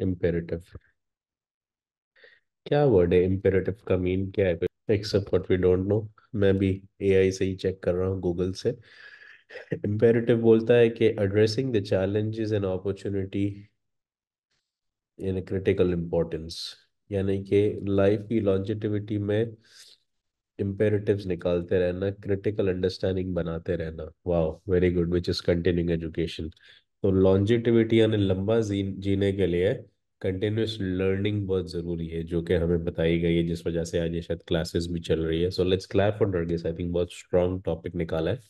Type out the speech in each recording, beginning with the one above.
imperative क्या word है imperative का मीन क्या है except what we don't know मैं भी एआई से ही चेक कर रहा हूँ गूगल से इम्पेरेटिव बोलता है कि addressing the challenges and opportunity in critical importance यानी कि लाइफ की लॉन्जिटिविटी में इम्पेरेटिव्स निकालते रहना क्रिटिकल अंडरस्टैंडिंग बनाते रहना वाह very good which is continuing education तो लॉन्जिटिविटी यानी लंबा जीने के लिए कंटिन्यूस लर्निंग बहुत ज़रूरी है जो कि हमें बताई गई है जिस वजह से आज ये शायद क्लासेस भी चल रही है so let's clap for Nargis I think बहुत स्ट्रॉन्ग टॉपिक निकाला है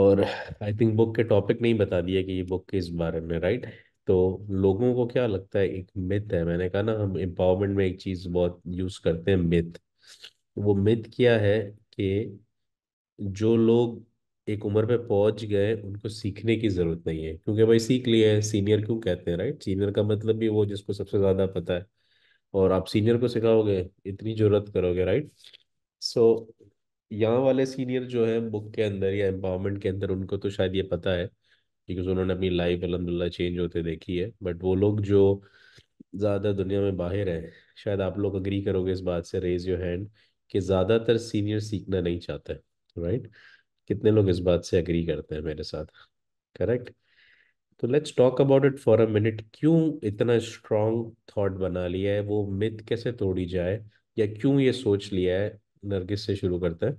और आई थिंक बुक के टॉपिक नहीं बता दिया कि ये बुक किस बारे में राइट तो लोगों को क्या लगता है एक मिथ है मैंने कहा ना हम एम्पावरमेंट में एक चीज़ बहुत यूज़ करते हैं मिथ वो मिथ क्या है कि जो लोग एक उम्र पे पहुंच गए उनको सीखने की जरूरत नहीं है क्योंकि भाई सीख लिए हैं सीनियर क्यों कहते हैं राइट सीनियर का मतलब भी वो जिसको सबसे ज्यादा पता है और आप सीनियर को सिखाओगे इतनी जरूरत करोगे राइट सो so, यहाँ वाले सीनियर जो है बुक के अंदर या एम्पावरमेंट के अंदर उनको तो शायद ये पता है बिकॉज उन्होंने अपनी लाइफ अलहमदिल्ला चेंज होते देखी है बट वो लोग जो ज़्यादा दुनिया में बाहर हैं शायद आप लोग अग्री करोगे इस बात से रेज योर हैंड कि ज़्यादातर सीनियर सीखना नहीं चाहते राइट right? कितने लोग इस बात से अग्री करते हैं मेरे साथ करेक्ट तो let's talk about it for a minute क्यों इतना स्ट्रॉन्ग थॉट बना लिया है वो मिथ कैसे तोड़ी जाए या क्यों ये सोच लिया है नरगिस से शुरू करते हैं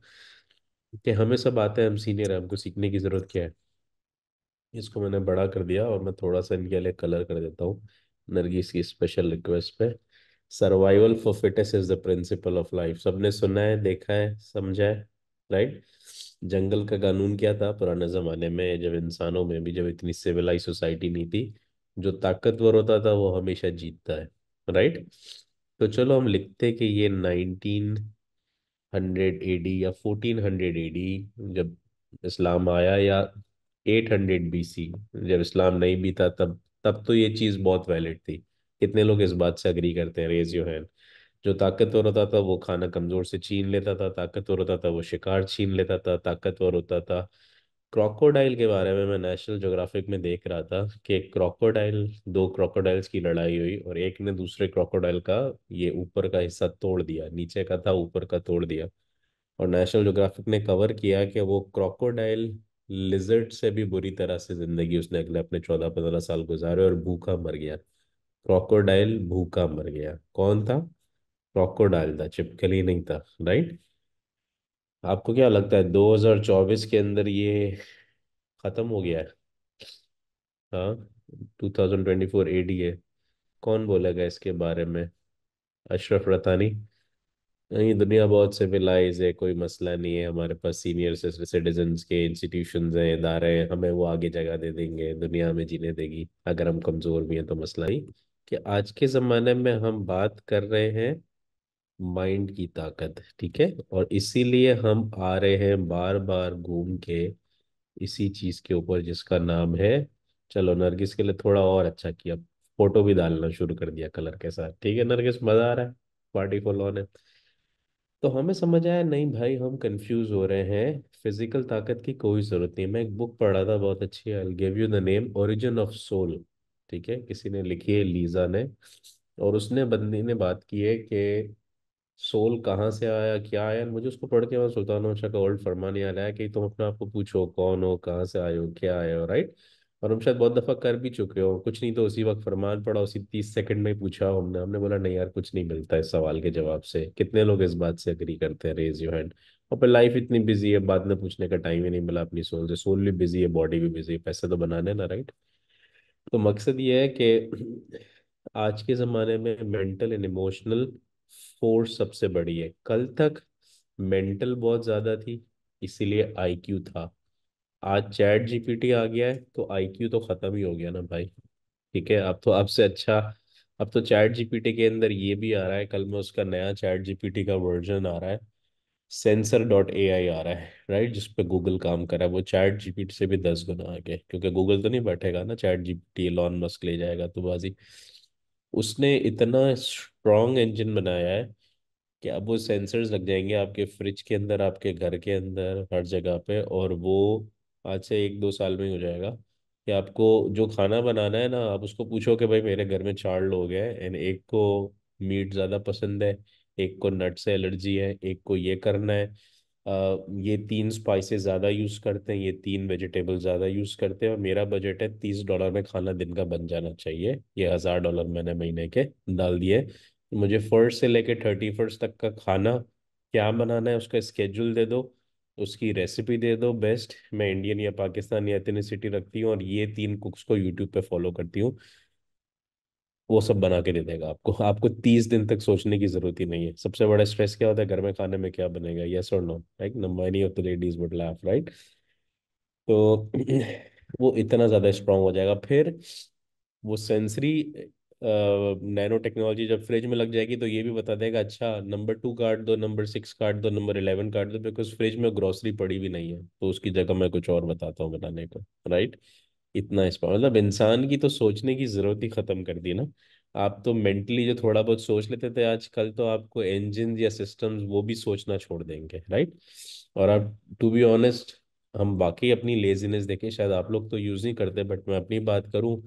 कि हमें सब आते हैं हम सीनियर हैं हमको सीखने की ज़रूरत क्या है इसको मैंने बड़ा कर दिया और मैं थोड़ा सा इनके लिए कलर कर देता हूँ नरगिस की स्पेशल रिक्वेस्ट पे survival for fitness is the principle of life सबने सुना है देखा है समझा है राइट जंगल का कानून क्या था पुराने ज़माने में जब इंसानों में भी जब इतनी सिविलाइज सोसाइटी नहीं थी जो ताकतवर होता था वो हमेशा जीतता है राइट तो चलो हम लिखते कि ये नाइनटीन हंड्रेड डी या फोर्टीन हंड्रेड डी जब इस्लाम आया या एट हंड्रेड बी सी जब इस्लाम नहीं भी था तब तब तो ये चीज़ बहुत वैलिड थी कितने लोग इस बात से अग्री करते हैं रेज यू हैंड जो ताकतवर होता था वो खाना कमज़ोर से छीन लेता था ताकतवर होता था वो शिकार छीन लेता था ताकतवर होता था क्रोकोडाइल के बारे में मैं नेशनल जोग्राफिक में देख रहा था कि एक क्रोकोडाइल दो क्रोकोडाइल्स की लड़ाई हुई और एक ने दूसरे क्रोकोडाइल का ये ऊपर का हिस्सा तोड़ दिया नीचे का था ऊपर का तोड़ दिया और नेशनल जोग्राफिक ने कवर किया कि वो क्रोकोडाइल लिजर्ट से भी बुरी तरह से ज़िंदगी उसने अगले अपने चौदह पंद्रह साल गुजारे और भूखा मर गया क्रोकोडाइल भूखा मर गया कौन था क्रोकोडाइल तो था चिपकली नहीं था राइट आपको क्या लगता है 2024 के अंदर ये खत्म हो गया है हाँ 2024 एडी है कौन बोलेगा इसके बारे में अशरफ रतानी नहीं दुनिया बहुत सिविलाइज है कोई मसला नहीं है हमारे पास सीनियर सिटीजन के इंस्टीट्यूशन हैं इदारे हैं हमें वो आगे जगह दे देंगे दुनिया में जीने देगी अगर हम कमज़ोर भी हैं तो मसला नहीं कि आज के ज़माने में हम बात कर रहे हैं माइंड की ताकत ठीक है और इसीलिए हम आ रहे हैं बार बार घूम के इसी चीज के ऊपर जिसका नाम है चलो नरगिस के लिए थोड़ा और अच्छा किया फोटो भी डालना शुरू कर दिया कलर के साथ ठीक है नरगिस मजा आ रहा है पार्टी को ऑन है तो हमें समझ आया नहीं भाई हम कंफ्यूज हो रहे हैं फिजिकल ताकत की कोई जरूरत नहीं मैं एक बुक पढ़ा था बहुत अच्छी I give you the name origin of soul ठीक है किसी ने लिखी है लीजा ने और उसने बंदी ने बात की है कि सोल कहाँ से आया क्या आया मुझे उसको पढ़ के सुल्तान शाह का ओल्ड फरमान याद आया कि तुम अपने आप को पूछो कौन हो कहाँ से आए हो क्या आए हो राइट और हम शायद बहुत दफ़ा कर भी चुके हो कुछ नहीं तो उसी वक्त फरमान पड़ा उसी तीस सेकंड में पूछा हमने हमने बोला नहीं यार कुछ नहीं मिलता इस सवाल के जवाब से कितने लोग इस बात से अग्री करते हैं रेज यू हैंड और फिर लाइफ इतनी बिजी है बाद में पूछने का टाइम ही नहीं मिला अपनी सोल से सोल भी बिजी है बॉडी भी बिजी है पैसे तो बनाने ना राइट तो मकसद ये है कि आज के ज़माने में मेंटल एंड इमोशनल फोर्स सबसे बड़ी है कल तक मेंटल बहुत ज़्यादा थी इसीलिए आईक्यू था आज चैट जीपीटी आ गया है तो आईक्यू तो ख़त्म ही हो गया ना भाई ठीक है अब तो आपसे अच्छा अब तो चैट जीपीटी के अंदर ये भी आ रहा है कल में उसका नया चैट जीपीटी का वर्जन आ रहा है सेंसर डॉट ए आई आ रहा है राइट जिस पे गूगल काम कर रहा है वो चैट जीपीटी से भी दस गुना आगे क्योंकि गूगल तो नहीं बैठेगा ना चैट जीपीटी लॉन मस्क ले जाएगा तो बाजी उसने इतना स्ट्रॉन्ग इंजन बनाया है कि अब वो सेंसर्स लग जाएंगे आपके फ्रिज के अंदर आपके घर के अंदर हर जगह पे और वो आज से एक दो साल में ही हो जाएगा कि आपको जो खाना बनाना है ना आप उसको पूछो कि भाई मेरे घर में चार लोग हैं एंड एक को मीट ज़्यादा पसंद है एक को नट से एलर्जी है एक को ये करना है ये तीन स्पाइसेस ज़्यादा यूज़ करते हैं ये तीन वेजिटेबल ज़्यादा यूज़ करते हैं और मेरा बजट है तीस डॉलर में खाना दिन का बन जाना चाहिए ये हज़ार डॉलर मैंने महीने के डाल दिए मुझे फर्स्ट से लेके थर्टी फर्स्ट तक का खाना क्या बनाना है उसका स्केड्यूल दे दो उसकी रेसिपी दे दो बेस्ट मैं इंडियन या पाकिस्तान या एथनिसिटी रखती हूँ और ये तीन कुक्स को यूट्यूब पे फॉलो करती हूँ वो सब बना के दे देगा आपको आपको तीस दिन तक सोचने की जरूरत ही नहीं है सबसे बड़ा स्ट्रेस क्या होता है घर में खाने में क्या बनेगा यस और no right number of the ladies would laugh right तो वो इतना ज्यादा स्ट्रांग हो जाएगा फिर वो सेंसरी नैनो टेक्नोलॉजी जब फ्रिज में लग जाएगी तो ये भी बता देगा अच्छा नंबर टू काट दो नंबर सिक्स काट दो नंबर इलेवन काट दो बिकॉज फ्रिज में ग्रोसरी पड़ी भी नहीं है तो उसकी जगह मैं कुछ और बताता हूँ बताने को राइट right? इतना इस पर मतलब इंसान की तो सोचने की ज़रूरत ही ख़त्म कर दी ना आप तो मेंटली जो थोड़ा बहुत सोच लेते थे आजकल तो आपको इंजिन या सिस्टम्स वो भी सोचना छोड़ देंगे राइट और आप टू बी ऑनेस्ट हम बाकी अपनी लेजीनेस देखें शायद आप लोग तो यूज़ नहीं करते बट मैं अपनी बात करूँ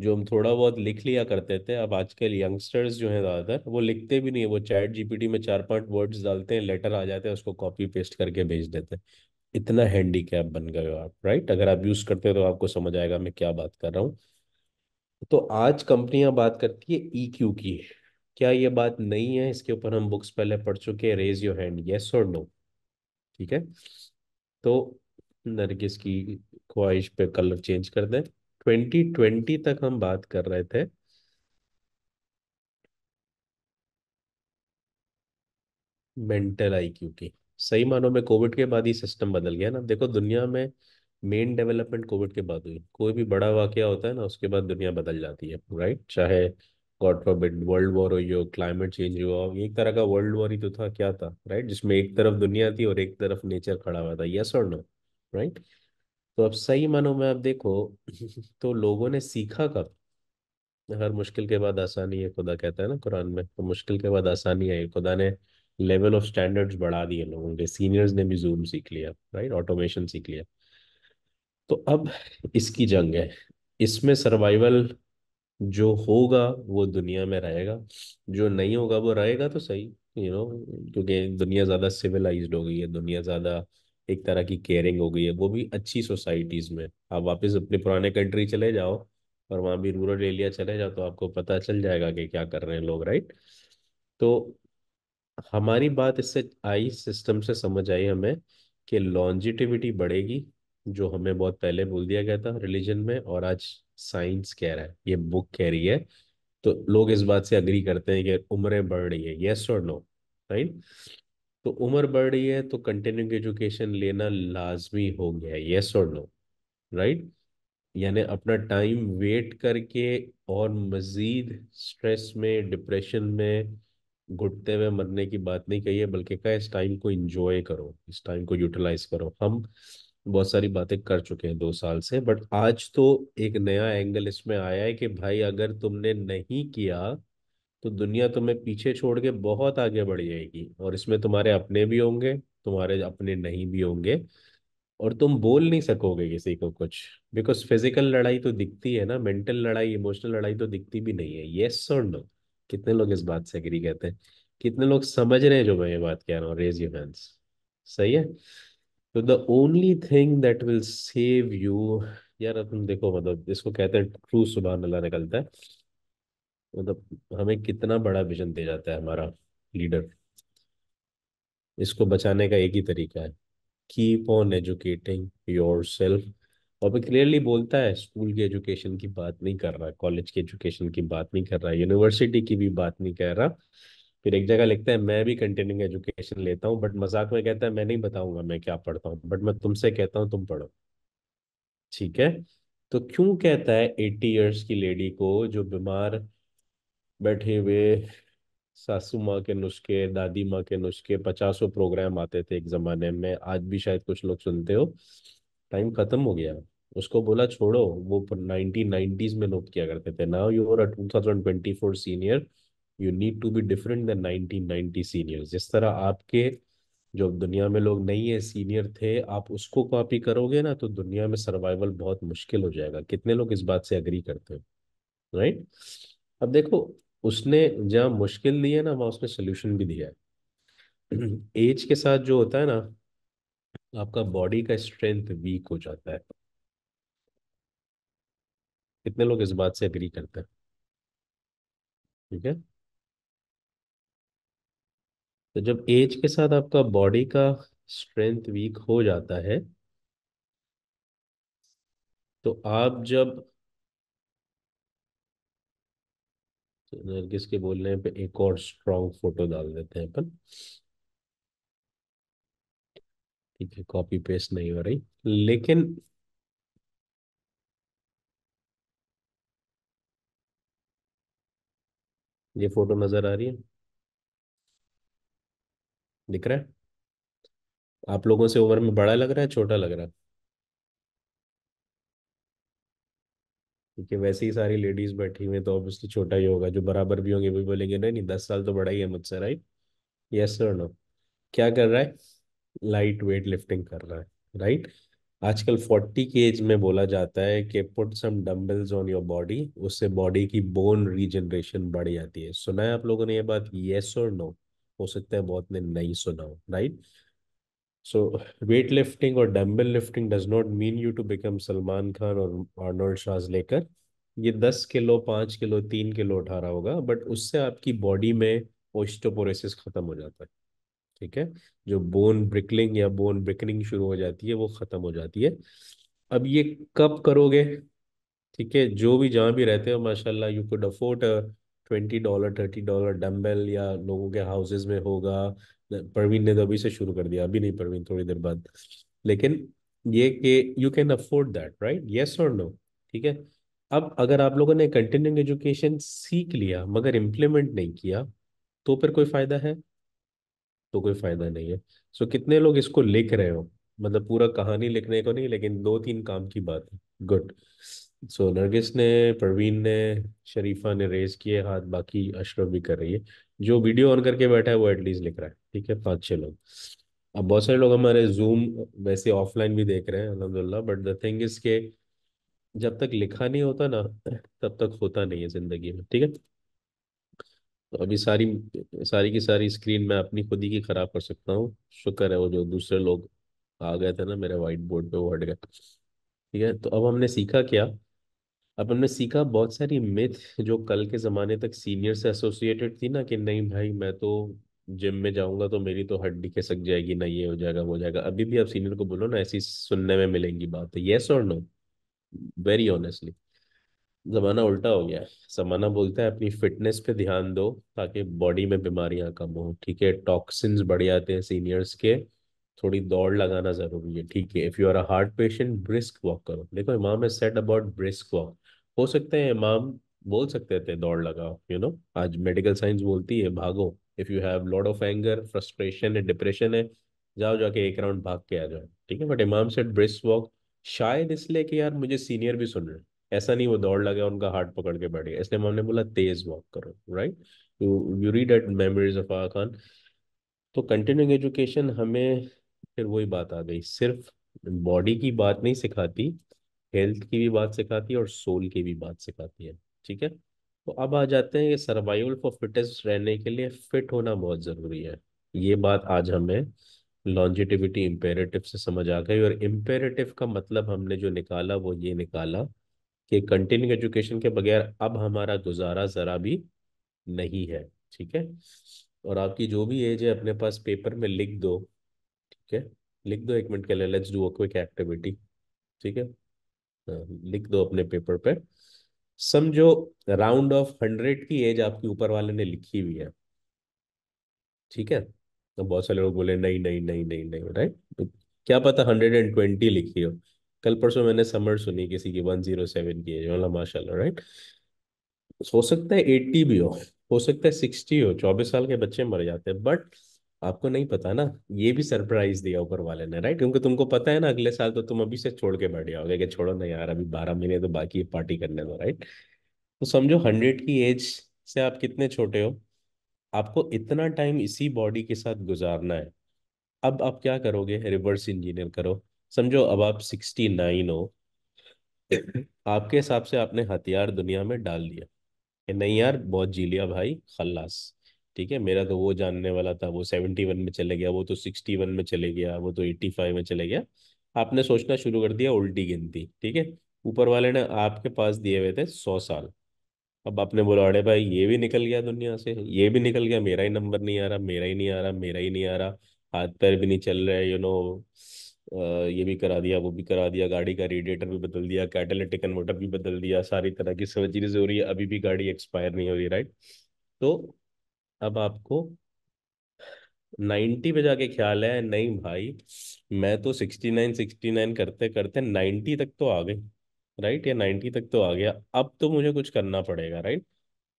जो हम थोड़ा बहुत लिख लिया करते थे अब आजकल यंगस्टर्स जो हैं ज़्यादातर वो लिखते भी नहीं है वो चैट जीपीटी में चार पांच वर्ड्स डालते हैं लेटर आ जाते हैं उसको कॉपी पेस्ट करके भेज देते हैं इतना हैंडीकैप बन गए हो आप राइट अगर आप यूज करते हो तो आपको समझ आएगा मैं क्या बात कर रहा हूँ तो आज कंपनियां बात करती है ई e क्यू की क्या ये बात नहीं है इसके ऊपर हम बुक्स पहले पढ़ चुके हैं रेज योर हैंड येस और नो ठीक है तो नरगिस की ख्वाहिश पे कलर चेंज कर दें ट्वेंटी ट्वेंटी तक हम बात कर रहे थे मेंटल आई क्यू की सही मानो में कोविड के बाद ही सिस्टम बदल गया ना देखो दुनिया में मेन डेवलपमेंट कोविड के बाद हुई कोई भी बड़ा वाक्य होता है ना उसके बाद दुनिया बदल जाती है राइट चाहे गॉड फॉरबिड वर्ल्ड वॉर हुई हो क्लाइमेट चेंज हुआ हो एक तरह का वर्ल्ड वॉर ही तो था क्या था राइट जिसमें एक तरफ दुनिया थी और एक तरफ नेचर खड़ा हुआ था यस और नो राइट तो अब सही मानो में आप देखो तो लोगों ने सीखा कब हर मुश्किल के बाद आसानी है खुदा कहता है ना कुरान में तो मुश्किल के बाद आसानी आई खुदा ने लेवल ऑफ स्टैंडर्ड्स बढ़ा दिए लोगों के सीनियर्स ने भी जूम सीख लिया राइट ऑटोमेशन सीख लिया तो अब इसकी जंग है इसमें सर्वाइवल जो होगा वो दुनिया में रहेगा जो नहीं होगा वो रहेगा तो सही यू नो क्योंकि दुनिया ज़्यादा सिविलाइज हो गई है दुनिया ज़्यादा एक तरह की केयरिंग हो गई है वो भी अच्छी सोसाइटीज़ में आप वापस अपने पुराने कंट्री चले जाओ और वहाँ भी रूरल एरिया चले जाओ तो आपको पता चल जाएगा कि क्या कर रहे हैं लोग राइट तो हमारी बात इससे आई सिस्टम से समझ आई हमें कि लॉन्जिटिविटी बढ़ेगी जो हमें बहुत पहले बोल दिया गया था रिलीजन में और आज साइंस कह रहा है ये बुक कह रही है तो लोग इस बात से अग्री करते हैं कि उम्रें बढ़ रही है येस और नो राइट तो उम्र बढ़ रही है तो कंटिन्यूंग एजुकेशन लेना लाजमी हो गया है येस और नो राइट यानी अपना टाइम वेट करके और मज़ीद स्ट्रेस में डिप्रेशन में घुटते हुए मरने की बात नहीं कही है बल्कि कहा इस टाइम को इंजॉय करो इस टाइम को यूटिलाइज करो हम बहुत सारी बातें कर चुके हैं दो साल से बट आज तो एक नया एंगल इसमें आया है कि भाई अगर तुमने नहीं किया तो दुनिया तुम्हें पीछे छोड़ के बहुत आगे बढ़ जाएगी और इसमें तुम्हारे अपने भी होंगे तुम्हारे अपने नहीं भी होंगे और तुम बोल नहीं सकोगे किसी को कुछ बिकॉज फिजिकल लड़ाई तो दिखती है ना मेंटल लड़ाई इमोशनल लड़ाई तो दिखती भी नहीं है येस और नो कितने लोग इस बात से एग्री करते हैं कितने लोग समझ रहे हैं जो मैं ये बात कह रहा हूँ रेज यू हैंड्स सही है तो the only thing that will save you यार तुम देखो मतलब इसको कहते हैं ट्रू सुबह अल्लाह निकलता है मतलब हमें कितना बड़ा विजन दे जाता है हमारा लीडर इसको बचाने का एक ही तरीका है keep on educating yourself और मैं क्लियरली बोलता है स्कूल के एजुकेशन की बात नहीं कर रहा कॉलेज के एजुकेशन की बात नहीं कर रहा यूनिवर्सिटी की भी बात नहीं कर रहा फिर एक जगह लिखता है मैं भी कंटिन्यूंग एजुकेशन लेता हूँ बट मजाक में कहता है मैं नहीं बताऊंगा मैं क्या पढ़ता हूँ बट मैं तुमसे कहता हूँ तुम पढ़ो ठीक है तो क्यों कहता है एट्टी ईयर्स की लेडी को जो बीमार बैठे हुए सासू माँ के नुस्खे दादी माँ के नुस्खे पचासों प्रोग्राम आते थे एक जमाने में आज भी शायद कुछ लोग सुनते हो टाइम खत्म हो गया उसको बोला छोड़ो वो नाइनटीन नाइनटीज में लोग किया करते थे now you are a two thousand twenty four senior you need to be different than nineteen ninety senior जिस तरह आपके जो दुनिया में लोग नहीं है सीनियर थे आप उसको कॉपी करोगे ना तो दुनिया में सर्वाइवल बहुत मुश्किल हो जाएगा कितने लोग इस बात से अग्री करते हैं राइट अब देखो उसने जहाँ मुश्किल दी है ना वहाँ उसने सोल्यूशन भी दिया है एज के साथ जो होता है ना आपका बॉडी का स्ट्रेंथ वीक हो जाता है कितने लोग इस बात से एग्री करते हैं ठीक है तो जब एज के साथ आपका बॉडी का स्ट्रेंथ वीक हो जाता है तो आप जब तो नरगिस के बोलने पे एक और स्ट्रांग फोटो डाल देते हैं अपन ठीक है कॉपी पेस्ट नहीं हो रही लेकिन ये फोटो नजर आ रही है दिख रहा है आप लोगों से उम्र में बड़ा लग रहा है छोटा लग रहा है है वैसे ही सारी लेडीज बैठी हुई हैं तो ऑब्वियसली छोटा ही होगा जो बराबर भी होंगे वो बोलेंगे नहीं नहीं दस साल तो बड़ा ही है मुझसे राइट यस और नो क्या कर रहा है लाइट वेट लिफ्टिंग कर रहा है राइट आजकल फोर्टी के एज में बोला जाता है कि put some dumbbells on your body उससे बॉडी की बोन रीजनरेशन बढ़ जाती है सुना है आप लोगों ने ये बात येस और नो हो सकता है बहुत ने नहीं सुना हो राइट सो वेट लिफ्टिंग और dumbbell lifting does not mean you to become Salman Khan और आर्नोल्ड लेकर ये दस किलो पाँच किलो तीन किलो उठा रहा होगा बट उससे आपकी बॉडी में ओस्टोपोरेसिस खत्म हो जाता है ठीक है जो बोन ब्रिकलिंग या बोन ब्रिकनिंग शुरू हो जाती है वो ख़त्म हो जाती है अब ये कब करोगे ठीक है जो भी जहाँ भी रहते हो माशाल्लाह you could afford twenty dollar thirty dollar dumbbell या लोगों के हाउसेज में होगा परवीन ने तो अभी से शुरू कर दिया अभी नहीं परवीन थोड़ी देर बाद लेकिन ये कि you can afford that right yes और नो ठीक है अब अगर आप लोगों ने कंटिन्यूंग एजुकेशन सीख लिया मगर इम्प्लीमेंट नहीं किया तो फिर कोई फ़ायदा है तो कोई फायदा नहीं है सो so, कितने लोग इसको लिख रहे हो मतलब पूरा कहानी लिखने को नहीं लेकिन दो तीन काम की बात है गुड सो so, नरगिस ने प्रवीण ने शरीफा ने रेज किए हाथ बाकी अशरफ भी कर रही है जो वीडियो ऑन करके बैठा है वो एटलीस्ट लिख रहा है ठीक है पाँच छह लोग अब बहुत सारे लोग हमारे जूम वैसे ऑफलाइन भी देख रहे हैं अलहमदुल्ला बट द थिंग इज के जब तक लिखा नहीं होता ना तब तक होता नहीं है जिंदगी में ठीक है तो अभी सारी सारी की सारी स्क्रीन मैं अपनी खुद ही की ख़राब कर सकता हूँ शुक्र है वो जो दूसरे लोग आ गए थे ना मेरे वाइट बोर्ड पे वो हट गए ठीक है तो अब हमने सीखा क्या अब हमने सीखा बहुत सारी मिथ जो कल के ज़माने तक सीनियर से एसोसिएटेड थी ना कि नहीं भाई मैं तो जिम में जाऊंगा तो मेरी तो हड्डी खिसक जाएगी ना ये हो जाएगा वो जाएगा अभी भी आप सीनियर को बोलो ना ऐसी सुनने में मिलेंगी बात यस और नो वेरी ऑनेस्टली ज़माना उल्टा हो गया है ज़माना बोलता है अपनी फिटनेस पे ध्यान दो ताकि बॉडी में बीमारियां कम हो ठीक है टॉक्सिन्स बढ़ जाते हैं सीनियर्स के थोड़ी दौड़ लगाना ज़रूरी है ठीक है if you are a heart patient brisk walk करो देखो इमाम है सेट अबाउट ब्रिस्क वॉक हो सकते हैं इमाम बोल सकते थे दौड़ लगाओ यू नो आज मेडिकल साइंस बोलती है भागो if you have lot of anger frustration है डिप्रेशन है जाओ जाके एक राउंड भाग के आ जाओ ठीक है बट इमाम सेट ब्रिस्क वॉक शायद इसलिए कि यार मुझे सीनियर भी सुन रहे हैं ऐसा नहीं वो दौड़ लगा उनका हार्ट पकड़ के बैठ गया इसलिए हमने बोला तेज वॉक करो right to you read at memories of आ खान तो कंटिन्यूइंग एजुकेशन हमें फिर वही बात आ गई सिर्फ बॉडी की बात नहीं सिखाती हेल्थ की भी बात सिखाती है और सोल की भी बात सिखाती है ठीक है तो अब आ जाते हैं ये सर्वाइवल फॉर फिटेस्ट रहने के लिए फिट होना बहुत ज़रूरी है ये बात आज हमें लॉन्जिटिविटी इम्पेरेटिव से समझ आ गई और इम्पेरेटिव का मतलब हमने जो निकाला वो ये निकाला कि कंटिन्यू एजुकेशन के बगैर अब हमारा गुजारा ज़रा भी नहीं है ठीक है और आपकी जो भी एज है अपने पास पेपर में लिख दो ठीक है लिख दो एक मिनट के लिए let's do a quick activity ठीक है लिख दो अपने पेपर पे समझो राउंड ऑफ हंड्रेड की एज आपके ऊपर वाले ने लिखी हुई है ठीक है तो बहुत सारे लोग बोले नहीं नहीं नहीं नहीं नहीं राइट तो क्या पता हंड्रेड एंड ट्वेंटी लिखी हो कल परसों मैंने समर सुनी किसी की वन जीरो सेवन की है माशाल्लाह राइट हो सकता है एट्टी भी हो हो सकता है सिक्सटी हो चौबीस साल के बच्चे मर जाते हैं बट आपको नहीं पता ना ये भी सरप्राइज दिया ऊपर वाले ने राइट क्योंकि तुमको पता है ना अगले साल तो तुम अभी से छोड़ के बैठ जाओगे कि छोड़ो ना यार अभी बारह महीने तो बाकी है पार्टी करने दो राइट तो समझो हंड्रेड की एज से आप कितने छोटे हो आपको इतना टाइम इसी बॉडी के साथ गुजारना है अब आप क्या करोगे रिवर्स इंजीनियर करो समझो अब आप सिक्सटी नाइन हो हम्म। आपके हिसाब से आपने हथियार दुनिया में डाल लिया नहीं यार बहुत जी लिया भाई खल्लास ठीक है मेरा तो वो जानने वाला था वो सेवेंटी वन में चले गया वो तो सिक्सटी वन में चले गया वो तो एट्टी फाइव में चले गया आपने सोचना शुरू कर दिया उल्टी गिनती ठीक है ऊपर वाले ने आपके पास दिए हुए थे सौ साल अब आपने बोला अरे भाई ये भी निकल गया दुनिया से ये भी निकल गया मेरा ही नंबर नहीं आ रहा मेरा ही नहीं आ रहा मेरा ही नहीं आ रहा हाथ पैर भी नहीं चल रहे यू नो ये भी करा दिया वो भी करा दिया गाड़ी का रेडिएटर भी बदल दिया कैटेलिटिक कन्वर्टर भी बदल दिया सारी तरह की सब चीज़ें हो रही है अभी भी गाड़ी एक्सपायर नहीं हो रही राइट तो अब आपको नाइन्टी पे जाके ख्याल है नहीं भाई मैं तो सिक्सटी नाइन सिक्सटी नाइन करते करते नाइन्टी तक तो आ गई राइट या नाइन्टी तक तो आ गया अब तो मुझे कुछ करना पड़ेगा राइट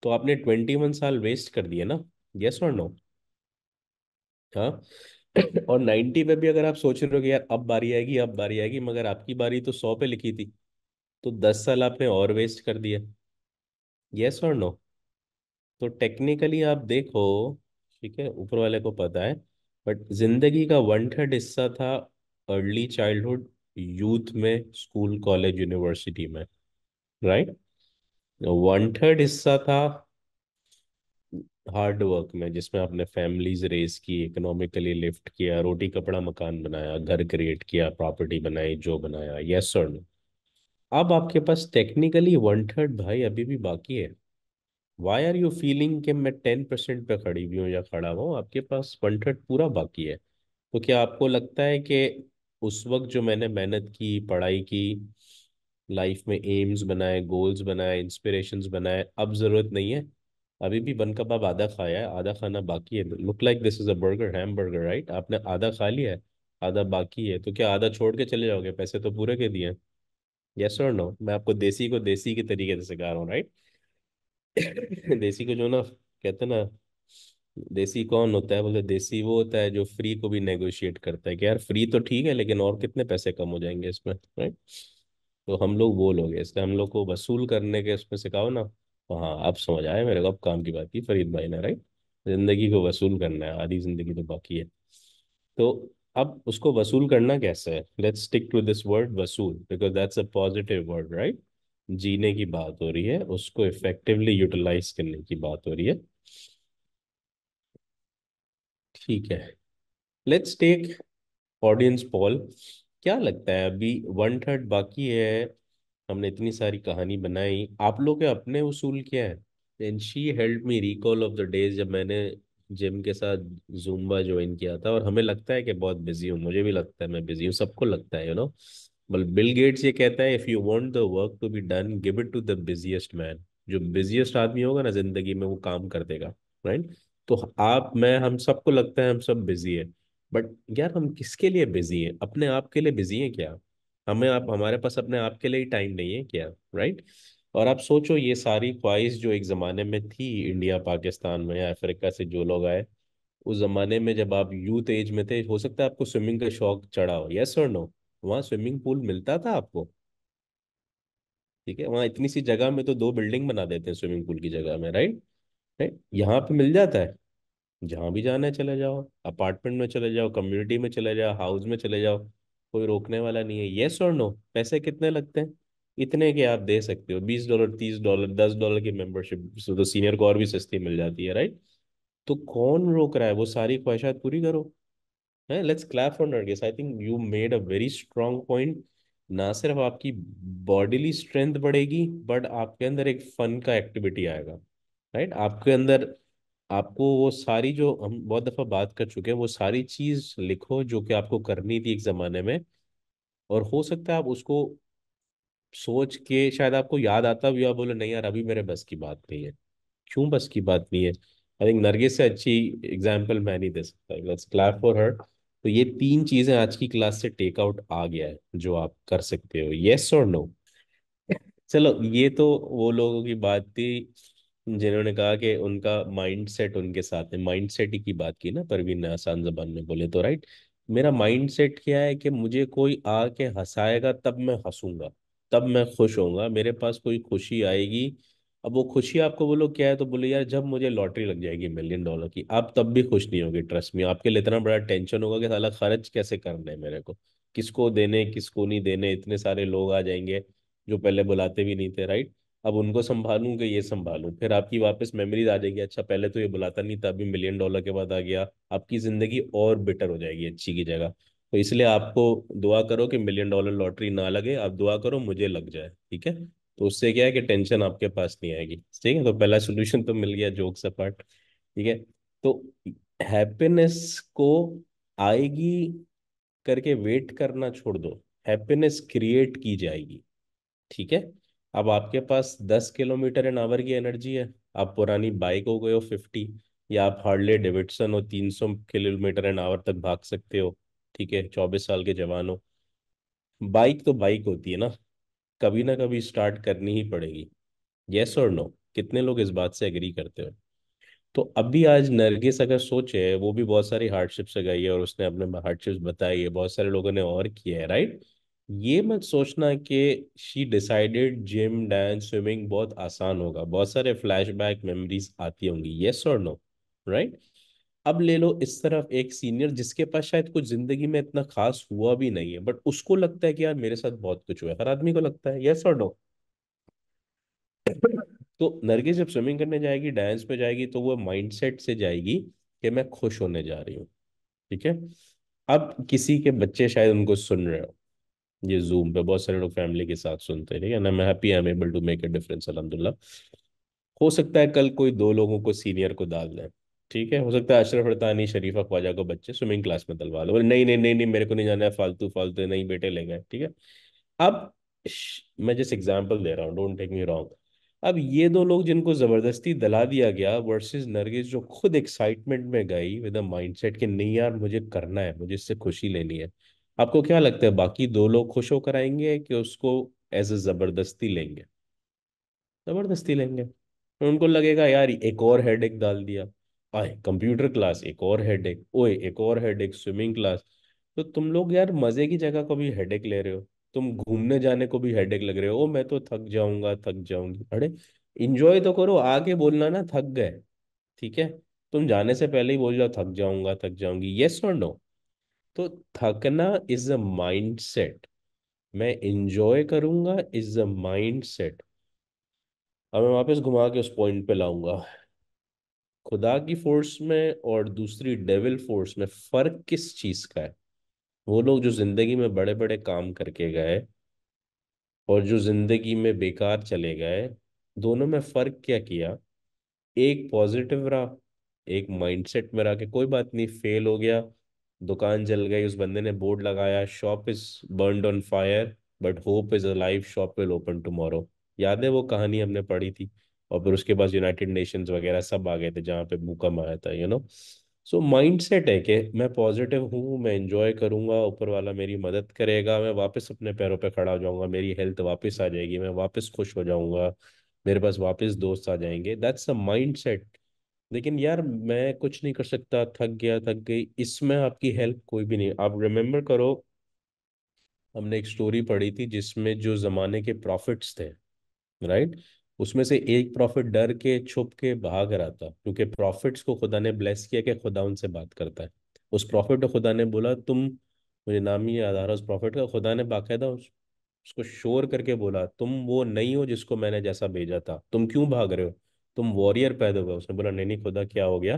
तो आपने ट्वेंटी वन साल वेस्ट कर दिए ना यस और नो हाँ और नाइन्टी पे भी अगर आप सोच रहे हो कि यार अब बारी आएगी अब बारी आएगी मगर आपकी बारी तो सौ पे लिखी थी तो दस साल आपने और वेस्ट कर दिया यस और नो तो टेक्निकली आप देखो ठीक है ऊपर वाले को पता है बट जिंदगी का वन थर्ड हिस्सा था अर्ली चाइल्डहुड यूथ में स्कूल कॉलेज यूनिवर्सिटी में राइट वन थर्ड हिस्सा था हार्ड वर्क में जिसमें आपने फैमिलीज रेस की इकोनॉमिकली लिफ्ट किया रोटी कपड़ा मकान बनाया घर क्रिएट किया प्रॉपर्टी बनाई जो बनाया यस और नो अब आपके पास टेक्निकली वन थर्ड भाई अभी भी बाकी है वाई आर यू फीलिंग कि मैं टेन परसेंट पे खड़ी हुई हूँ या खड़ा हुआ आपके पास वन थर्ड पूरा बाकी है तो क्या आपको लगता है कि उस वक्त जो मैंने मेहनत की पढ़ाई की लाइफ में एम्स बनाए गोल्स बनाए इंस्पिरेशंस बनाए अब ज़रूरत नहीं है अभी भी बन कबाब आधा खाया है आधा खाना बाकी है look like this is a burger hamburger right आपने आधा खा लिया है आधा बाकी है तो क्या आधा छोड़ के चले जाओगे पैसे तो पूरे के दिए यस और नो मैं आपको देसी को देसी के तरीके से सिखा रहा हूँ राइट देसी को जो ना कहते ना देसी कौन होता है बोले देसी वो होता है जो फ्री को भी नेगोशिएट करता है कि यार फ्री तो ठीक है लेकिन और कितने पैसे कम हो जाएंगे इसमें राइट तो हम लोग वो लोग हम लोग को वसूल करने के उसमें सिखाओ ना तो हाँ आप समझ आए मेरे को अब काम की बात की फरीद भाई ने राइट जिंदगी को वसूल करना है आधी जिंदगी तो बाकी है तो अब उसको वसूल करना कैसे है let's stick to this word वसूल because that's a positive word right जीने की बात हो रही है उसको इफेक्टिवली यूटिलाइज करने की बात हो रही है ठीक है लेट्स टेक ऑडियंस पॉल क्या लगता है अभी वन थर्ड बाकी है हमने इतनी सारी कहानी बनाई आप लोग के अपने उसूल क्या है and she help me recall of the days जब मैंने जिम के साथ जूम्बा ज्वाइन किया था और हमें लगता है कि बहुत बिजी हूँ मुझे भी लगता है मैं बिजी हूँ सबको लगता है यू नो बल बिल गेट्स ये कहता है if you want the work to be done give it to the busiest man जो बिजिएस्ट आदमी होगा ना जिंदगी में वो काम कर देगा राइट तो आप मैं हम सबको लगता है हम सब बिजी है बट यार हम किसके लिए बिजी हैं अपने आप के लिए बिजी हैं क्या हमें आप हमारे पास अपने आप के लिए टाइम नहीं है क्या राइट और आप सोचो ये सारी ख्वाहिश जो एक ज़माने में थी इंडिया पाकिस्तान में अफ्रीका से जो लोग आए उस ज़माने में जब आप यूथ एज में थे हो सकता है आपको स्विमिंग का शौक चढ़ा हो यस और नो वहाँ स्विमिंग पूल मिलता था आपको ठीक है वहाँ इतनी सी जगह में तो दो बिल्डिंग बना देते हैं स्विमिंग पूल की जगह में राइट राइट यहाँ पे मिल जाता है जहाँ भी जाना है चले जाओ अपार्टमेंट में चले जाओ कम्युनिटी में चले जाओ हाउस में चले जाओ कोई रोकने वाला नहीं है येस और नो पैसे कितने लगते हैं इतने के आप दे सकते हो बीस डॉलर तीस डॉलर दस डॉलर की मेंबरशिप तो सीनियर तो को और भी सस्ती मिल जाती है राइट तो कौन रोक रहा है वो सारी ख्वाहिशात पूरी करो है let's clap for Nargis I think you made a very strong point ना सिर्फ आपकी बॉडीली स्ट्रेंथ बढ़ेगी बट आपके अंदर एक फन का एक्टिविटी आएगा राइट आपके अंदर आपको वो सारी जो हम बहुत दफ़ा बात कर चुके हैं वो सारी चीज़ लिखो जो कि आपको करनी थी एक ज़माने में और हो सकता है आप उसको सोच के शायद आपको याद आता भी आप बोले नहीं यार अभी मेरे बस की बात नहीं है क्यों बस की बात नहीं है आई थिंक नरगे से अच्छी एग्जाम्पल मैं नहीं दे सकता लेट्स क्लैप फॉर हर तो ये तीन चीज़ें आज की क्लास से टेक आउट आ गया है जो आप कर सकते हो येस और नो चलो ये तो वो लोगों की बात थी जिन्होंने कहा कि उनका माइंडसेट उनके साथ है माइंडसेट की बात की ना परवीन ने आसान जबान में बोले तो राइट मेरा माइंडसेट हाँ। क्या है कि मुझे कोई आके हंसाएगा तब मैं हंसूंगा तब मैं खुश होऊंगा मेरे पास कोई खुशी आएगी अब वो खुशी आपको बोलो क्या है तो बोले यार जब मुझे लॉटरी लग जाएगी मिलियन डॉलर की आप तब भी खुश नहीं होगी ट्रस्ट में आपके लिए इतना बड़ा टेंशन होगा कि सला खर्च कैसे करना है मेरे को किसको देने किसको नहीं देने इतने सारे लोग आ जाएंगे जो पहले बुलाते भी नहीं थे राइट अब उनको संभालूं कि ये संभालूं फिर आपकी वापस मेमोरीज आ जाएगी अच्छा पहले तो ये बुलाता नहीं था अभी मिलियन डॉलर के बाद आ गया आपकी ज़िंदगी और बेटर हो जाएगी अच्छी की जगह तो इसलिए आपको दुआ करो कि मिलियन डॉलर लॉटरी ना लगे आप दुआ करो मुझे लग जाए ठीक है तो उससे क्या है कि टेंशन आपके पास नहीं आएगी ठीक है तो पहला सोल्यूशन तो मिल गया जोक सपाट पार्ट ठीक है तो हैप्पीनेस को आएगी करके वेट करना छोड़ दो हैप्पीनेस क्रिएट की जाएगी ठीक है अब आपके पास दस किलोमीटर एन आवर की एनर्जी है आप पुरानी बाइक हो गए हो फिफ्टी या आप हार्डले डेविडसन हो तीन सौ किलोमीटर एन आवर तक भाग सकते हो ठीक है चौबीस साल के जवान हो बाइक तो बाइक होती है ना कभी ना कभी स्टार्ट करनी ही पड़ेगी येस और नो कितने लोग इस बात से एग्री करते हो तो अभी आज नरगिस अगर सोचे वो भी बहुत सारी हार्डशिप्स लगाई गई है और उसने अपने हार्डशिप्स बताई है बहुत सारे लोगों ने और किया है राइट ये मत सोचना कि she decided gym dance swimming बहुत आसान होगा बहुत सारे फ्लैशबैक मेमोरीज आती होंगी यस और नो राइट अब ले लो इस तरफ एक सीनियर जिसके पास शायद कुछ जिंदगी में इतना खास हुआ भी नहीं है बट उसको लगता है कि यार मेरे साथ बहुत कुछ हुआ है हर आदमी को लगता है यस और नो तो नरगिस जब स्विमिंग करने जाएगी डांस में जाएगी तो वो माइंडसेट से जाएगी कि मैं खुश होने जा रही हूँ ठीक है अब किसी के बच्चे शायद उनको सुन रहे हो ये जूम पे बहुत सारे लोग फैमिली के साथ सुनते हैं ठीक है ना मैं happy I able to make a difference अलहमदिल्ला हो सकता है कल कोई दो लोगों को सीनियर को डाल दें ठीक है हो सकता है अशरफ रतानी शरीफा ख्वाजा को बच्चे स्विमिंग क्लास में डलवा लो नहीं नहीं नहीं नहीं मेरे को नहीं जाना है फालतू फालतू नहीं बेटे ले गए ठीक है अब मैं जस्ट एग्जाम्पल दे रहा हूँ डोंट टेक मी रॉन्ग अब ये दो लोग जिनको ज़बरदस्ती दला दिया गया वर्सेस नरगिस जो खुद एक्साइटमेंट में गई विद अ माइंडसेट कि नहीं यार मुझे करना है मुझे इससे खुशी लेनी है आपको क्या लगता है बाकी दो लोग खुश होकर आएंगे कि उसको एज ए जबरदस्ती लेंगे जबरदस्ती लेंगे तो उनको लगेगा यार एक और हेड डाल दिया आए कंप्यूटर क्लास एक और एक ओए एक और एक स्विमिंग क्लास तो तुम लोग यार मजे की जगह को भी हेड ले रहे हो तुम घूमने जाने को भी हेड लग रहे हो ओ मैं तो थक जाऊंगा थक जाऊंगी अरे इंजॉय तो करो आगे बोलना ना थक गए ठीक है तुम जाने से पहले ही बोल जाओ थक जाऊंगा थक जाऊंगी येस और नो तो थकना इज अ माइंड सेट मैं इंजॉय करूंगा इज अ माइंड सेट अब मैं वापस घुमा के उस पॉइंट पे लाऊंगा खुदा की फोर्स में और दूसरी डेविल फोर्स में फर्क किस चीज का है वो लोग जो जिंदगी में बड़े बड़े काम करके गए और जो जिंदगी में बेकार चले गए दोनों में फर्क क्या किया एक पॉजिटिव रहा एक माइंडसेट में रहा कि कोई बात नहीं फेल हो गया दुकान जल गई उस बंदे ने बोर्ड लगाया shop is burn on fire but hope is of shop will open tomorrow याद है वो कहानी हमने पढ़ी थी और फिर उसके पास यूनाइटेड नेशंस वगैरह सब आ गए थे जहाँ पे भूकंप आया था यू नो सो माइंडसेट है कि मैं पॉजिटिव हूँ मैं एंजॉय करूँगा ऊपर वाला मेरी मदद करेगा मैं वापस अपने पैरों पे खड़ा हो जाऊंगा मेरी हेल्थ वापस आ जाएगी मैं वापस खुश हो जाऊंगा मेरे पास वापस दोस्त आ जाएंगे दैट्स अ सेट लेकिन यार मैं कुछ नहीं कर सकता थक गया थक गई इसमें आपकी हेल्प कोई भी नहीं आप रिमेम्बर करो हमने एक स्टोरी पढ़ी थी जिसमें जो जमाने के प्रॉफिट्स थे राइट उसमें से एक प्रॉफिट डर के छुप के भाग रहा था क्योंकि प्रॉफिट्स को खुदा ने ब्लेस किया कि खुदा उनसे बात करता है उस प्रॉफिट को खुदा ने बोला तुम मुझे नाम ही याद आ रहा उस प्रॉफिट का खुदा ने बाकायदा उस, उसको शोर करके बोला तुम वो नहीं हो जिसको मैंने जैसा भेजा था तुम क्यों भाग रहे हो तुम वॉरियर पैदा हुआ उसने बोला नहीं नहीं खुदा क्या हो गया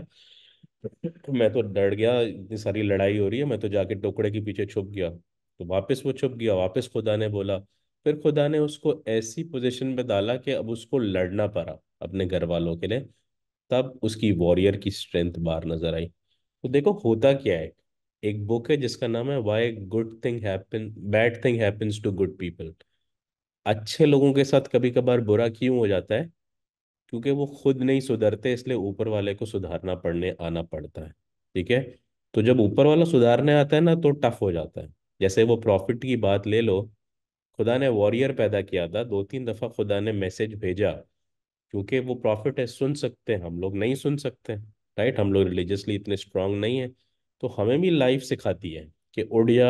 तो मैं तो डर गया इतनी सारी लड़ाई हो रही है मैं तो जाके टुकड़े के पीछे छुप गया तो वापस वो छुप गया वापस खुदा ने बोला फिर खुदा ने उसको ऐसी पोजीशन पे डाला कि अब उसको लड़ना पड़ा अपने घर वालों के लिए तब उसकी वॉरियर की स्ट्रेंथ बाहर नजर आई तो देखो होता क्या है एक बुक है जिसका नाम है why good thing happen bad thing happens to good people अच्छे लोगों के साथ कभी कभार बुरा क्यों हो जाता है क्योंकि वो खुद नहीं सुधरते इसलिए ऊपर वाले को सुधारना पड़ने आना पड़ता है ठीक है तो जब ऊपर वाला सुधारने आता है ना तो टफ हो जाता है जैसे वो प्रॉफिट की बात ले लो खुदा ने वॉरियर पैदा किया था दो तीन दफ़ा खुदा ने मैसेज भेजा क्योंकि वो प्रॉफिट है सुन सकते हैं हम लोग नहीं सुन सकते राइट हम लोग रिलीजियसली इतने स्ट्रांग नहीं है तो हमें भी लाइफ सिखाती है कि उड़िया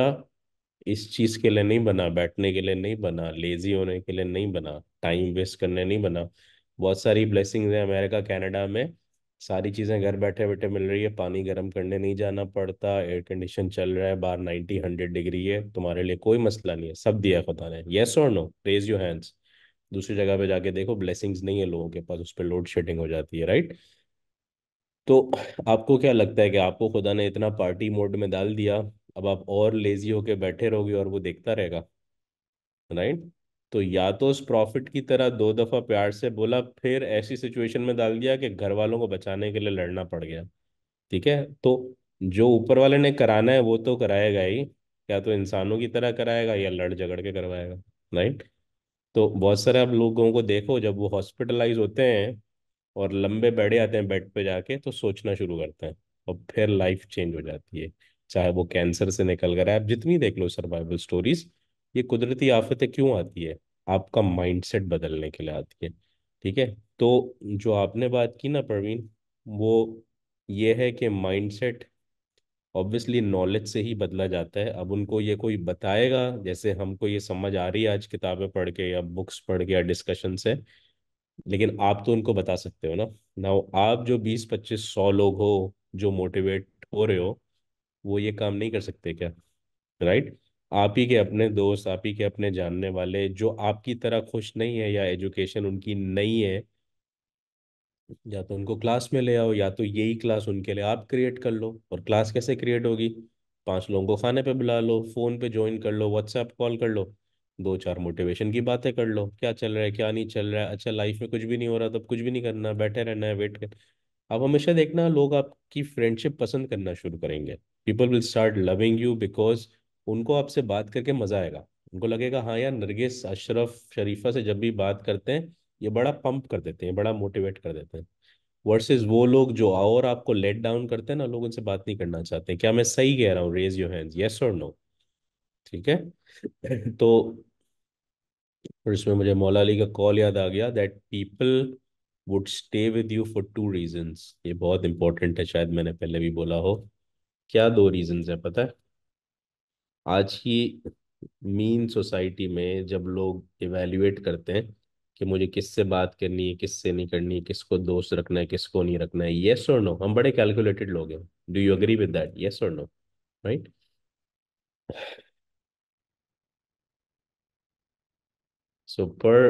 इस चीज़ के लिए नहीं बना बैठने के लिए नहीं बना लेजी होने के लिए नहीं बना टाइम वेस्ट करने नहीं बना बहुत सारी ब्लेसिंग्स हैं अमेरिका कनाडा में सारी चीज़ें घर बैठे बैठे मिल रही है पानी गर्म करने नहीं जाना पड़ता एयर कंडीशन चल रहा है बाहर नाइन्टी हंड्रेड डिग्री है तुम्हारे लिए कोई मसला नहीं है सब दिया खुदा ने येस और नो रेज यू हैंड्स दूसरी जगह पे जाके देखो ब्लेसिंग्स नहीं है लोगों के पास उस पर लोड शेडिंग हो जाती है राइट तो आपको क्या लगता है कि आपको खुदा ने इतना पार्टी मोड में डाल दिया अब आप और लेजी होके बैठे रहोगे और वो देखता रहेगा राइट तो या तो उस प्रॉफिट की तरह दो दफा प्यार से बोला फिर ऐसी सिचुएशन में डाल दिया कि घर वालों को बचाने के लिए लड़ना पड़ गया ठीक है तो जो ऊपर वाले ने कराना है वो तो कराएगा ही या तो इंसानों की तरह कराएगा या लड़ झगड़ के करवाएगा राइट तो बहुत सारे आप लोगों को देखो जब वो हॉस्पिटलाइज होते हैं और लंबे बैठे आते हैं बेड पे जाके तो सोचना शुरू करते हैं और फिर लाइफ चेंज हो जाती है चाहे वो कैंसर से निकल कर आप जितनी देख लो सर्वाइवल स्टोरीज ये कुदरती आफतें क्यों आती है आपका माइंडसेट बदलने के लिए आती है ठीक है तो जो आपने बात की ना प्रवीण वो ये है कि माइंडसेट ऑब्वियसली नॉलेज से ही बदला जाता है अब उनको ये कोई बताएगा जैसे हमको ये समझ आ रही है आज किताबें पढ़ के या बुक्स पढ़ के या डिस्कशन से लेकिन आप तो उनको बता सकते हो ना ना आप जो बीस पच्चीस सौ लोग हो जो मोटिवेट हो रहे हो वो ये काम नहीं कर सकते क्या राइट right? आप ही के अपने दोस्त आप ही के अपने जानने वाले जो आपकी तरह खुश नहीं है या एजुकेशन उनकी नहीं है या तो उनको क्लास में ले आओ या तो यही क्लास उनके लिए आप क्रिएट कर लो और क्लास कैसे क्रिएट होगी पांच लोगों को खाने पे बुला लो फोन पे ज्वाइन कर लो व्हाट्सएप कॉल कर लो दो चार मोटिवेशन की बातें कर लो क्या चल रहा है क्या नहीं चल रहा है अच्छा लाइफ में कुछ भी नहीं हो रहा तो कुछ भी नहीं करना बैठे रहना है वेट कर अब हमेशा देखना लोग आपकी फ्रेंडशिप पसंद करना शुरू करेंगे people will start loving you because उनको आपसे बात करके मज़ा आएगा उनको लगेगा हाँ यार नरगिस अशरफ शरीफा से जब भी बात करते हैं ये बड़ा पंप कर देते हैं बड़ा मोटिवेट कर देते हैं वर्सेस वो लोग जो और आपको लेट डाउन करते हैं ना लोग उनसे बात नहीं करना चाहते हैं क्या मैं सही कह रहा हूँ रेज योर हैंड्स यस और नो ठीक है तो इसमें मुझे मौला अली का कॉल याद आ गया that people would stay with you for two reasons ये बहुत इंपॉर्टेंट है शायद मैंने पहले भी बोला हो क्या दो रीजंस है पता है आज की मीन सोसाइटी में जब लोग इवेल्युएट करते हैं कि मुझे किससे बात करनी है किससे नहीं करनी है किसको दोस्त रखना है किसको नहीं रखना है येस और नो हम बड़े कैलकुलेटेड लोग हैं do you agree with that yes और नो राइट सो पर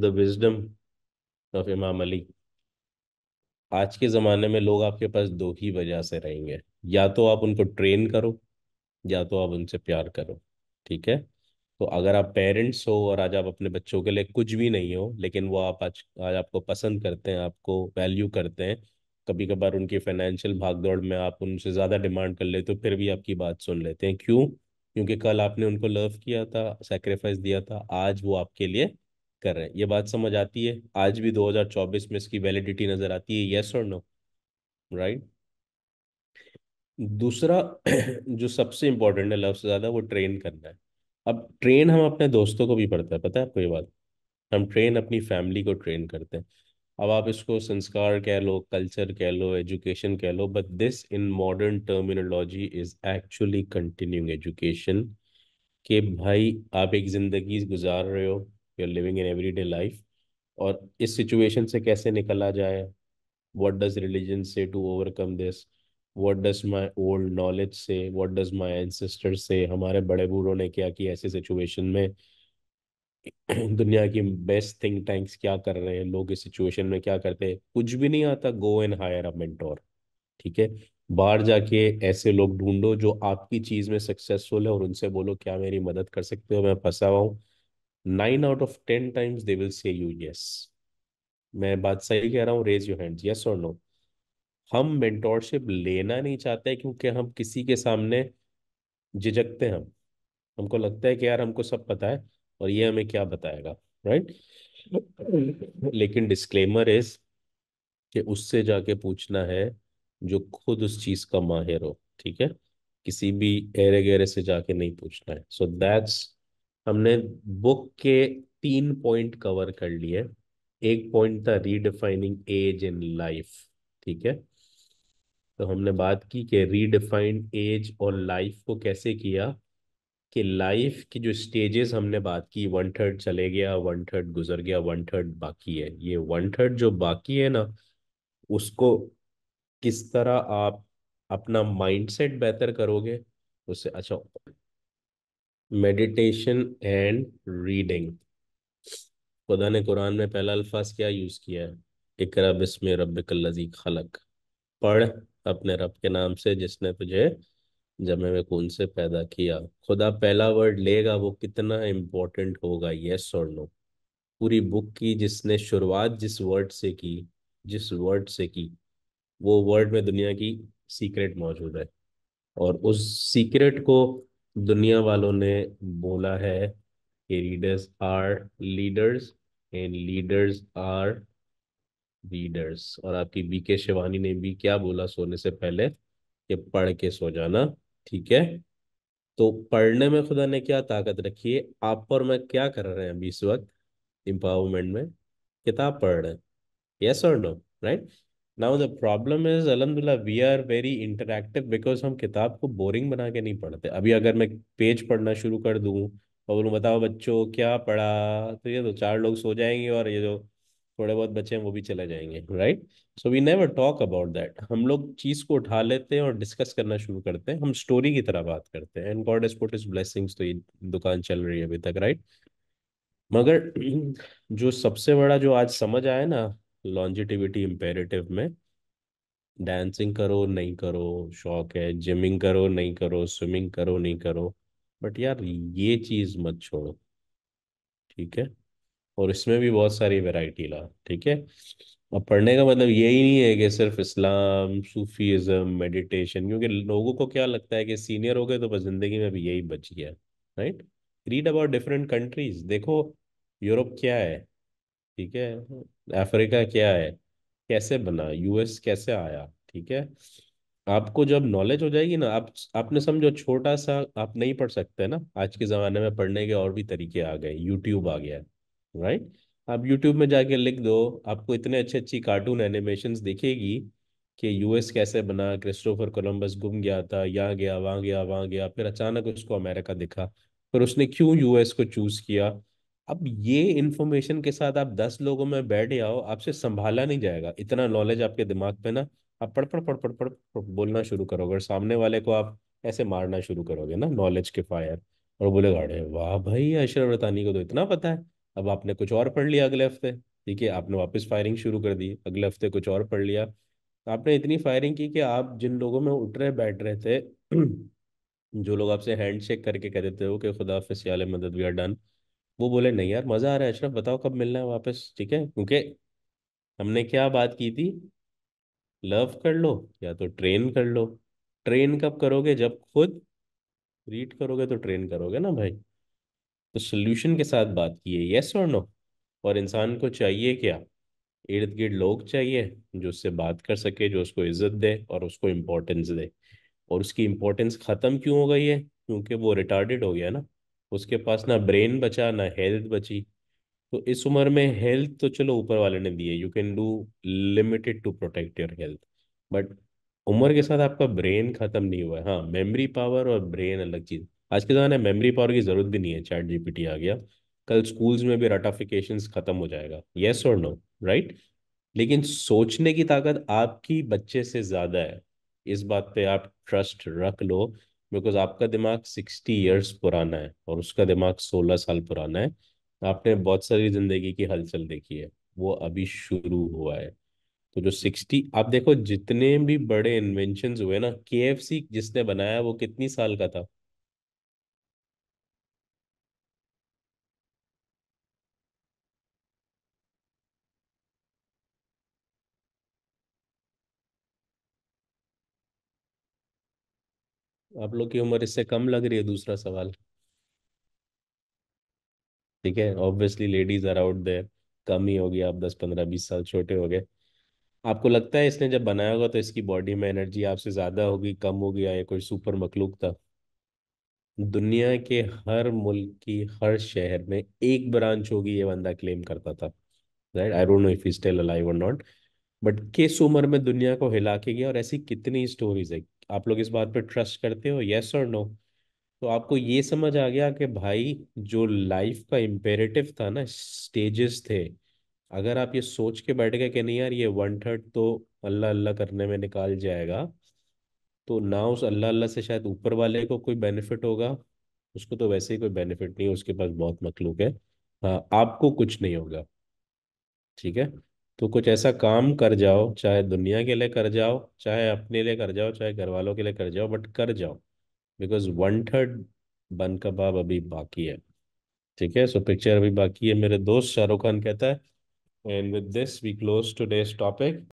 द विजडम ऑफ इमाम अली आज के ज़माने में लोग आपके पास दो ही वजह से रहेंगे या तो आप उनको ट्रेन करो या तो आप उनसे प्यार करो ठीक है तो अगर आप पेरेंट्स हो और आज आप अपने बच्चों के लिए कुछ भी नहीं हो लेकिन वो आप आज आज आपको पसंद करते हैं आपको वैल्यू करते हैं कभी कभार उनकी फाइनेंशियल भागदौड़ में आप उनसे ज़्यादा डिमांड कर लेते हो फिर भी आपकी बात सुन लेते हैं क्यों क्योंकि कल आपने उनको लव किया था सेक्रीफाइस दिया था आज वो आपके लिए कर रहे हैं ये बात समझ आती है आज भी 2024 में इसकी वैलिडिटी नज़र आती है येस और नो राइट दूसरा जो सबसे इम्पोर्टेंट है लव से ज़्यादा वो ट्रेन करना है अब ट्रेन हम अपने दोस्तों को भी पढ़ते हैं पता है आपको ये बात हम ट्रेन अपनी फैमिली को ट्रेन करते हैं अब आप इसको संस्कार कह लो कल्चर कह लो एजुकेशन कह लो but this in modern terminology is actually continuing education के भाई आप एक ज़िंदगी गुजार रहे हो you are living in every day life और इस सिचुएशन से कैसे निकला जाए what does religion say to overcome this what does my old knowledge say what does my ancestor say हमारे बड़े बूढ़ों ने क्या कि ऐसे सिचुएशन में दुनिया की बेस्ट थिंक टैंक्स क्या कर रहे हैं लोग इस सिचुएशन में क्या करते हैं कुछ भी नहीं आता go and hire a mentor ठीक है बाहर जाके ऐसे लोग ढूंढो जो आपकी चीज में सक्सेसफुल है और उनसे बोलो क्या मेरी मदद कर सकते हो मैं फंसा हुआ हूँ nine out of ten times they will say you yes मैं बात सही कह रहा हूँ रेज योर हैंड्स यस और नो हम मेंटोरशिप लेना नहीं चाहते क्योंकि हम किसी के सामने झिझकते हैं हम हमको लगता है कि यार हमको सब पता है और ये हमें क्या बताएगा राइट लेकिन डिस्क्लेमर इज कि उससे जाके पूछना है जो खुद उस चीज का माहिर हो ठीक है किसी भी एरे गहरे से जाके नहीं पूछना है सो so दैट्स हमने बुक के तीन पॉइंट कवर कर लिए एक पॉइंट था रीडिफाइनिंग एज इन लाइफ ठीक है तो हमने बात की कि रीडिफाइंड एज और लाइफ को कैसे किया कि लाइफ की जो स्टेजेस हमने बात की वन थर्ड चले गया वन थर्ड गुजर गया वन थर्ड बाकी है ये वन थर्ड जो बाकी है ना उसको किस तरह आप अपना माइंडसेट बेहतर करोगे उससे अच्छा मेडिटेशन एंड रीडिंग खुदा ने कुरान में पहला अल्फाज क्या यूज किया है इकरा बिस्म रबी खलक पढ़ अपने रब के नाम से जिसने तुझे जमे में खून से पैदा किया खुदा पहला वर्ड लेगा वो कितना इम्पोर्टेंट होगा यस और नो पूरी बुक की जिसने शुरुआत जिस वर्ड से की जिस वर्ड से की वो वर्ड में दुनिया की सीक्रेट मौजूद है और उस सीक्रेट को दुनिया वालों ने बोला है कि readers are leaders and leaders are readers और आपकी बी के शिवानी ने भी क्या बोला सोने से पहले कि पढ़ के सो जाना ठीक है तो पढ़ने में खुदा ने क्या ताकत रखी है आप और मैं क्या कर रहे हैं अभी इस वक्त इम्पावरमेंट में किताब पढ़ रहे हैं यस और no right now the problem is अलहमदिल्ला we are very interactive because हम किताब को बोरिंग बना के नहीं पढ़ते अभी अगर मैं पेज पढ़ना शुरू कर दूँ और बोलूँ बताओ बच्चों क्या पढ़ा तो ये दो तो चार लोग सो जाएंगे और ये जो थोड़े बहुत बचे हैं वो भी चले जाएंगे right so we never talk about that हम लोग चीज को उठा लेते हैं और डिस्कस करना शुरू करते हैं हम स्टोरी की तरह बात करते हैं and God put is blessings तो ये दुकान चल रही है अभी तक राइट मगर जो सबसे बड़ा जो आज समझ आया ना लॉन्जिटिविटी इम्पेरेटिव में डांसिंग करो नहीं करो शौक है जिमिंग करो नहीं करो स्विमिंग करो नहीं करो बट यार ये चीज मत छोड़ो ठीक है और इसमें भी बहुत सारी वैरायटी ला ठीक है अब पढ़ने का मतलब यही नहीं है कि सिर्फ इस्लाम सूफीज़म मेडिटेशन क्योंकि लोगों को क्या लगता है कि सीनियर हो गए तो बस ज़िंदगी में भी यही बच गया right read about different countries देखो यूरोप क्या है ठीक है अफ्रीका क्या है कैसे बना यूएस कैसे आया ठीक है आपको जब नॉलेज हो जाएगी ना आप आपने समझो छोटा सा आप नहीं पढ़ सकते ना आज के ज़माने में पढ़ने के और भी तरीके आ गए यूट्यूब आ गया है राइट आप यूट्यूब में जाके लिख दो आपको इतने अच्छे अच्छी कार्टून एनिमेशन दिखेगी कि यूएस कैसे बना क्रिस्टोफर कोलम्बस गुम गया था यहाँ गया वहाँ गया वहाँ गया फिर अचानक उसको अमेरिका दिखा फिर उसने क्यों यूएस को चूज किया अब ये इन्फॉर्मेशन के साथ आप दस लोगों में बैठ जाओ आपसे संभाला नहीं जाएगा इतना नॉलेज आपके दिमाग पे ना आप पढ़ पढ़ पढ़ पढ़ पढ़ बोलना शुरू करोगे और सामने वाले को आप ऐसे मारना शुरू करोगे ना नॉलेज के फायर और बोलेगा गाड़े वाह भाई अशरफ रतानी को तो इतना पता है अब आपने कुछ और पढ़ लिया अगले हफ्ते ठीक है आपने वापस फायरिंग शुरू कर दी अगले हफ्ते कुछ और पढ़ लिया तो आपने इतनी फायरिंग की कि आप जिन लोगों में उठ रहे बैठ रहे थे जो लोग आपसे हैंड शेक करके कहते थे वो कि खुदा फसियाल मदद वी आर डन वो बोले नहीं यार मज़ा आ रहा है अशरफ बताओ कब मिलना है वापस ठीक है क्योंकि हमने क्या बात की थी लव कर लो या तो ट्रेन कर लो ट्रेन कब करोगे जब खुद रीड करोगे तो ट्रेन करोगे ना भाई तो सोल्यूशन के साथ बात की है येस और नो और इंसान को चाहिए क्या इर्द गिर्द लोग चाहिए जो उससे बात कर सके जो उसको इज्जत दे और उसको इम्पोर्टेंस दे और उसकी इम्पोर्टेंस ख़त्म क्यों हो गई है क्योंकि वो रिटार्डेड हो गया ना उसके पास ना ब्रेन बचा ना हेल्थ बची तो इस उम्र में हेल्थ तो चलो ऊपर वाले ने दी है you can do limited to protect your health but उम्र के साथ आपका ब्रेन ख़त्म नहीं हुआ है हाँ मेमोरी पावर और ब्रेन अलग चीज़ आज के ज़माने में मेमोरी पावर की ज़रूरत भी नहीं है चैट जीपीटी आ गया कल स्कूल्स में भी रटाफिकेशन ख़त्म हो जाएगा येस और नो राइट लेकिन सोचने की ताकत आपकी बच्चे से ज़्यादा है इस बात पे आप ट्रस्ट रख लो बिकॉज आपका दिमाग सिक्सटी ईयर्स पुराना है और उसका दिमाग सोलह साल पुराना है आपने बहुत सारी ज़िंदगी की हलचल देखी है वो अभी शुरू हुआ है तो जो सिक्सटी आप देखो जितने भी बड़े इन्वेंशन हुए ना के जिसने बनाया वो कितनी साल का था आप लोग की उम्र इससे कम लग रही है दूसरा सवाल ठीक है obviously ladies are out there कम ही होगी आप दस पंद्रह बीस साल छोटे हो गए आपको लगता है इसने जब बनाया होगा तो इसकी बॉडी में एनर्जी आपसे ज़्यादा होगी कम होगी या कोई सुपर मखलूक था दुनिया के हर मुल्क की हर शहर में एक ब्रांच होगी ये बंदा क्लेम करता था right I don't know if he still alive और नॉट बट किस उम्र में दुनिया को हिला के गया और ऐसी कितनी स्टोरीज है आप लोग इस बात पे ट्रस्ट करते हो येस और नो तो आपको ये समझ आ गया कि भाई जो लाइफ का इम्पेरेटिव था ना स्टेजेस थे अगर आप ये सोच के बैठ गए कि नहीं यार ये वन थर्ड तो अल्लाह अल्लाह करने में निकाल जाएगा तो ना उस अल्लाह अल्लाह से शायद ऊपर वाले को कोई बेनिफिट होगा उसको तो वैसे ही कोई बेनिफिट नहीं है उसके पास बहुत मखलूक है हाँ आपको कुछ नहीं होगा ठीक है तो कुछ ऐसा काम कर जाओ चाहे दुनिया के लिए कर जाओ चाहे अपने लिए कर जाओ चाहे घर वालों के लिए कर जाओ बट कर जाओ बिकॉज वन थर्ड बन कबाब अभी बाकी है ठीक है सो पिक्चर अभी बाकी है मेरे दोस्त शाहरुख खान कहता है and with this we close days topic